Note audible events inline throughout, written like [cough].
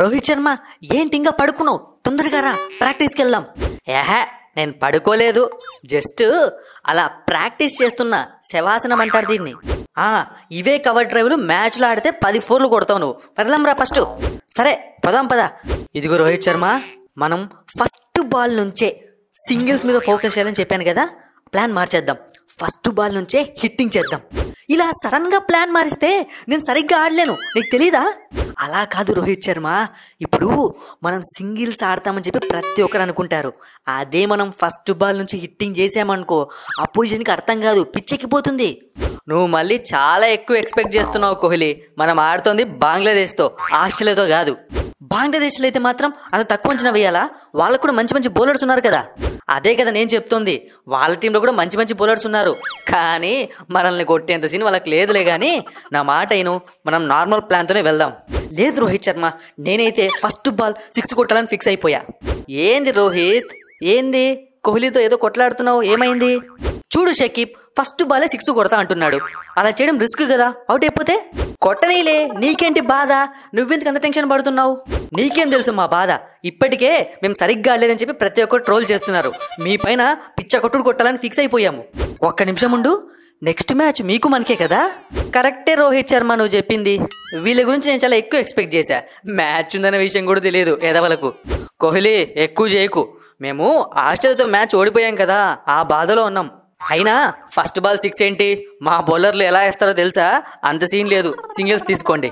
రోహిత్ శర్మ ఏంటి ఇంకా పడుకున్నావు తొందరగా రా ప్రాక్టీస్కి వెళ్దాం ఏహే నేను పడుకోలేదు జస్ట్ అలా ప్రాక్టీస్ చేస్తున్న శవాసనం అంటారు దీన్ని ఆ ఇవే కవర్ డ్రైవ్లు మ్యాచ్లో ఆడితే పది ఫోర్లు కొడతావు నువ్వు పెడదాం రా ఫస్ట్ సరే పదాం పదా ఇదిగో రోహిత్ శర్మ మనం ఫస్ట్ బాల్ నుంచే సింగిల్స్ మీద ఫోకస్ చేయాలని చెప్పాను కదా ప్లాన్ మార్చేద్దాం ఫస్ట్ బాల్ నుంచే హిట్టింగ్ చేద్దాం ఇలా సడన్గా ప్లాన్ మారిస్తే నేను సరిగ్గా ఆడలేను నీకు తెలీదా అలా కాదు రోహిత్ శర్మ ఇప్పుడు మనం సింగిల్స్ ఆడతామని చెప్పి ప్రతి ఒక్కరు అనుకుంటారు అదే మనం ఫస్ట్ బాల్ నుంచి హిట్టింగ్ చేసామనుకో అపోజిషన్కి అర్థం కాదు పిచ్చెక్కిపోతుంది నువ్వు మళ్ళీ చాలా ఎక్కువ ఎక్స్పెక్ట్ చేస్తున్నావు కోహ్లీ మనం ఆడుతోంది బంగ్లాదేశ్తో ఆస్ట్రేలియాతో కాదు బంగ్లాదేశ్లో అయితే మాత్రం అంత తక్కువ అంచనా వేయాలా వాళ్ళకు కూడా మంచి మంచి బౌలర్స్ ఉన్నారు కదా అదే కదా నేను చెప్తుంది వాళ్ళ టీంలో కూడా మంచి మంచి బౌలర్స్ ఉన్నారు కానీ మనల్ని కొట్టేంత సీన్ వాళ్ళకి లేదులే కానీ నా మాట అయిను మనం నార్మల్ ప్లాన్తోనే వెళ్దాం లేదు రోహిత్ శర్మ నేనైతే ఫస్ట్ బాల్ సిక్స్ కొట్టాలని ఫిక్స్ అయిపోయా ఏంది రోహిత్ ఏంది కోహ్లీతో ఏదో కొట్లాడుతున్నావు ఏమైంది చూడు షకీబ్ ఫస్ట్ బాలే సిక్స్ కొడతా అంటున్నాడు అలా చేయడం రిస్క్ కదా అవుట్ అయిపోతే కొట్టనీలే నీకేంటి బాధ నువ్వెందుకు అంత టెన్షన్ పడుతున్నావు నీకేం తెలుసు మా బాధ ఇప్పటికే మేము సరిగ్గా లేదని చెప్పి ప్రతి ఒక్కరు ట్రోల్ చేస్తున్నారు మీ పైన పిచ్చ కొట్టుడు కొట్టాలని ఫిక్స్ అయిపోయాము ఒక్క నిమిషం ఉండు నెక్స్ట్ మ్యాచ్ మీకు మనకే కదా కరెక్టే రోహిత్ శర్మ నువ్వు చెప్పింది వీళ్ళ గురించి నేను చాలా ఎక్కువ ఎక్స్పెక్ట్ చేశా మ్యాచ్ ఉందనే విషయం కూడా తెలియదు ఎదవలకు కోహ్లీ ఎక్కువ చేయకు మేము ఆస్ట్రేలియాతో మ్యాచ్ ఓడిపోయాం కదా ఆ బాధలో ఉన్నాం అయినా ఫస్ట్ బాల్ సిక్స్ ఏంటి మా బౌలర్లు ఎలా వేస్తారో తెలుసా అంత సీన్ లేదు సింగిల్స్ తీసుకోండి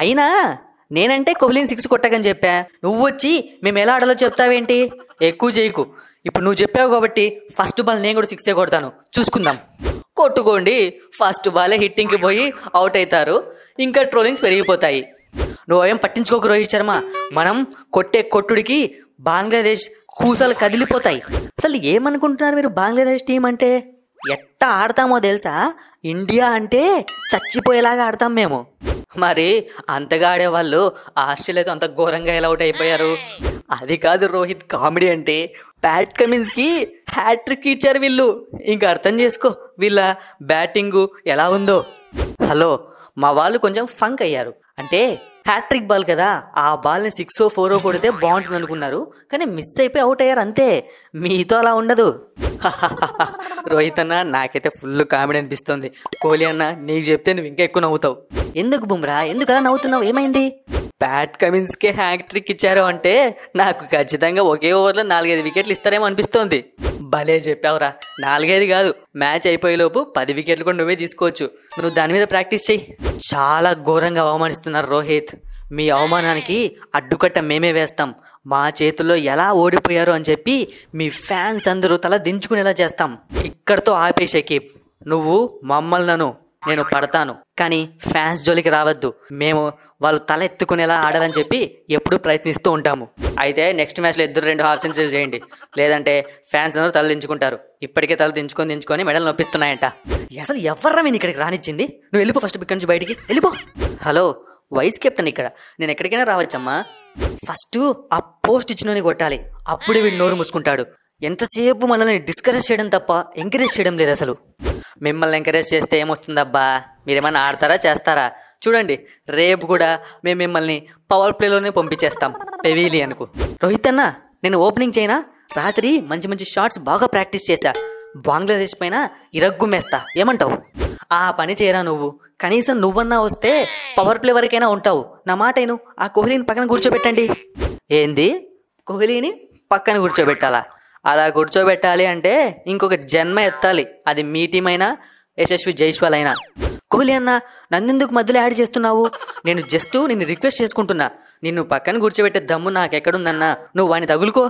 అయినా నేనంటే కోహ్లీని సిక్స్ కొట్టకని చెప్పా నువ్వు వచ్చి మేము ఎలా ఆడాలో చెప్తావేంటి ఎక్కువ చేయకు ఇప్పుడు నువ్వు చెప్పావు కాబట్టి ఫస్ట్ బాల్ నేను కూడా సిక్సే కొడతాను చూసుకుందాం కొట్టుకోండి ఫస్ట్ బాలే హిట్టింగ్కి పోయి అవుట్ అవుతారు ఇంకా ట్రోలింగ్స్ పెరిగిపోతాయి నువ్వేం పట్టించుకోకు రోహిత్ శర్మ మనం కొట్టే కొట్టుడికి బంగ్లాదేశ్ కూసలు కదిలిపోతాయి అసలు ఏమనుకుంటున్నారు మీరు బంగ్లాదేశ్ టీం అంటే ఎట్ట ఆడతామో తెలుసా ఇండియా అంటే చచ్చిపోయేలాగా ఆడతాం మేము మరి అంతగా ఆడేవాళ్ళు ఆస్ట్రేలియాతో అంత ఘోరంగా ఎలా అవుట్ అయిపోయారు అది కాదు రోహిత్ కామెడీ అంటే ప్యాట్ కమిన్స్కి హ్యాట్రిక్ ఇచ్చారు వీళ్ళు ఇంకా అర్థం చేసుకో వీళ్ళ బ్యాటింగ్ ఎలా ఉందో హలో మా వాళ్ళు కొంచెం ఫంక్ అయ్యారు అంటే హ్యాట్రిక్ బాల్ కదా ఆ బాల్ని సిక్స్ ఫోర్ కొడితే బాగుంటుంది అనుకున్నారు కానీ మిస్ అయిపోయి అవుట్ అయ్యారు అంతే మీతో అలా ఉండదు [laughs] రోహిత్ అన్న నాకైతే ఫుల్ కామెడీ అనిపిస్తుంది కోహ్లీ అన్న నీకు చెప్తే నువ్వు ఇంకా ఎక్కువ నవ్వుతావు ఎందుకు బుమ్రా ఎందుకు అలా నవ్వుతున్నావు ఏమైంది ప్యాట్ కమిన్స్కే ట్రిక్ ఇచ్చారు అంటే నాకు ఖచ్చితంగా ఒకే ఓవర్లో నాలుగైదు వికెట్లు ఇస్తారేమో అనిపిస్తోంది భలే చెప్పావురా నాలుగైదు కాదు మ్యాచ్ అయిపోయేలోపు పది వికెట్లు కూడా నువ్వే తీసుకోవచ్చు నువ్వు దాని మీద ప్రాక్టీస్ చెయ్యి చాలా ఘోరంగా అవమానిస్తున్నారు రోహిత్ మీ అవమానానికి అడ్డుకట్ట మేమే వేస్తాం మా చేతుల్లో ఎలా ఓడిపోయారు అని చెప్పి మీ ఫ్యాన్స్ అందరూ తల దించుకునేలా చేస్తాం ఇక్కడతో ఆపే షకీబ్ నువ్వు మమ్మల్నను నేను పడతాను కానీ ఫ్యాన్స్ జోలికి రావద్దు మేము వాళ్ళు తల ఎత్తుకునేలా ఆడాలని చెప్పి ఎప్పుడూ ప్రయత్నిస్తూ ఉంటాము అయితే నెక్స్ట్ మ్యాచ్లో ఇద్దరు రెండు ఆప్షన్స్ చేయండి లేదంటే ఫ్యాన్స్ అందరూ తల దించుకుంటారు ఇప్పటికే తల దించుకొని దించుకొని మెడల్ నొప్పిస్తున్నాయంట అసలు ఎవర్రా నేను ఇక్కడికి రానిచ్చింది నువ్వు వెళ్ళిపో ఫస్ట్ పిక్ నుంచి బయటికి వెళ్ళిపో హలో వైస్ కెప్టెన్ ఇక్కడ నేను ఎక్కడికైనా రావచ్చమ్మా ఫస్ట్ ఆ పోస్ట్ ఇచ్చినని కొట్టాలి అప్పుడే వీడు నోరు మూసుకుంటాడు ఎంతసేపు మనల్ని డిస్కరేజ్ చేయడం తప్ప ఎంకరేజ్ చేయడం లేదు అసలు మిమ్మల్ని ఎంకరేజ్ చేస్తే ఏమొస్తుందబ్బా మీరేమైనా ఆడతారా చేస్తారా చూడండి రేపు కూడా మేము మిమ్మల్ని పవర్ ప్లేలోనే పంపించేస్తాం అనుకు రోహిత్ అన్న నేను ఓపెనింగ్ చేయనా రాత్రి మంచి మంచి షార్ట్స్ బాగా ప్రాక్టీస్ చేశా బంగ్లాదేశ్ పైన ఇరగ్గుమేస్తా ఏమంటావు ఆ పని చేయరా నువ్వు కనీసం నువ్వన్నా వస్తే పవర్ ప్లే వరకైనా ఉంటావు నా మాటేను ఆ కోహ్లీని పక్కన కూర్చోబెట్టండి ఏంది కోహ్లీని పక్కన కూర్చోబెట్టాలా అలా కూర్చోబెట్టాలి అంటే ఇంకొక జన్మ ఎత్తాలి అది మీ అయినా యశస్వి జైస్వాల్ అయినా కోహ్లీ అన్న నన్నెందుకు మధ్యలో యాడ్ చేస్తున్నావు నేను జస్ట్ నిన్ను రిక్వెస్ట్ చేసుకుంటున్నా నిన్ను పక్కన కూర్చోబెట్టే దమ్ము నాకెక్కడుందన్నా నువ్వు వాడిని తగులుకో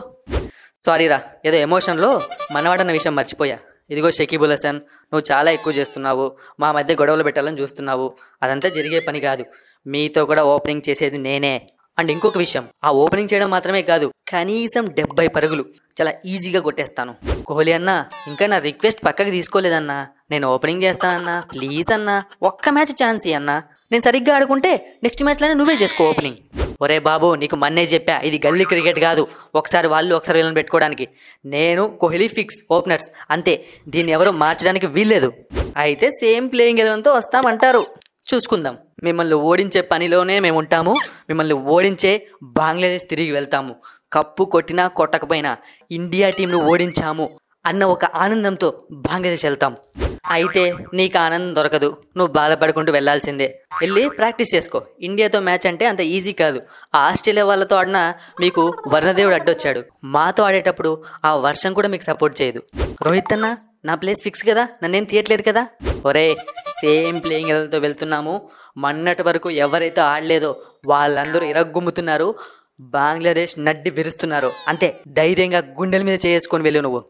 సారీరా ఏదో ఎమోషన్లో మనవాడన్న విషయం మర్చిపోయా ఇదిగో షకీబుల్ హసన్ నువ్వు చాలా ఎక్కువ చేస్తున్నావు మా మధ్య గొడవలు పెట్టాలని చూస్తున్నావు అదంతా జరిగే పని కాదు మీతో కూడా ఓపెనింగ్ చేసేది నేనే అండ్ ఇంకొక విషయం ఆ ఓపెనింగ్ చేయడం మాత్రమే కాదు కనీసం డెబ్బై పరుగులు చాలా ఈజీగా కొట్టేస్తాను కోహ్లీ అన్న ఇంకా నా రిక్వెస్ట్ పక్కకి తీసుకోలేదన్నా నేను ఓపెనింగ్ చేస్తానన్నా ప్లీజ్ అన్నా ఒక్క మ్యాచ్ ఛాన్స్ అన్నా నేను సరిగ్గా ఆడుకుంటే నెక్స్ట్ మ్యాచ్లోనే నువ్వే చేసుకో ఓపెనింగ్ ఒరే బాబు నీకు మన్నే చెప్పా ఇది గల్లీ క్రికెట్ కాదు ఒకసారి వాళ్ళు ఒకసారి వీళ్ళని పెట్టుకోవడానికి నేను కోహ్లీ ఫిక్స్ ఓపెనర్స్ అంతే దీన్ని ఎవరు మార్చడానికి వీల్లేదు అయితే సేమ్ ప్లేయింగ్ ఎలెవెన్తో వస్తామంటారు చూసుకుందాం మిమ్మల్ని ఓడించే పనిలోనే మేము ఉంటాము మిమ్మల్ని ఓడించే బంగ్లాదేశ్ తిరిగి వెళ్తాము కప్పు కొట్టినా కొట్టకపోయినా ఇండియా టీంను ఓడించాము అన్న ఒక ఆనందంతో బంగ్లాదేశ్ వెళ్తాం అయితే నీకు ఆనందం దొరకదు నువ్వు బాధపడుకుంటూ వెళ్లాల్సిందే వెళ్ళి ప్రాక్టీస్ చేసుకో ఇండియాతో మ్యాచ్ అంటే అంత ఈజీ కాదు ఆస్ట్రేలియా వాళ్ళతో ఆడినా మీకు వర్ణదేవుడు అడ్డొచ్చాడు మాతో ఆడేటప్పుడు ఆ వర్షం కూడా మీకు సపోర్ట్ చేయదు రోహిత్ అన్న నా ప్లేస్ ఫిక్స్ కదా నన్నేం తీయట్లేదు కదా ఒరే సేమ్ ప్లేయింగ్ ఎలతో వెళ్తున్నాము మొన్నటి వరకు ఎవరైతే ఆడలేదో వాళ్ళందరూ ఇరగ్గుమ్ముతున్నారు బంగ్లాదేశ్ నడ్డి విరుస్తున్నారు అంతే ధైర్యంగా గుండెల మీద చేసుకొని వెళ్ళు నువ్వు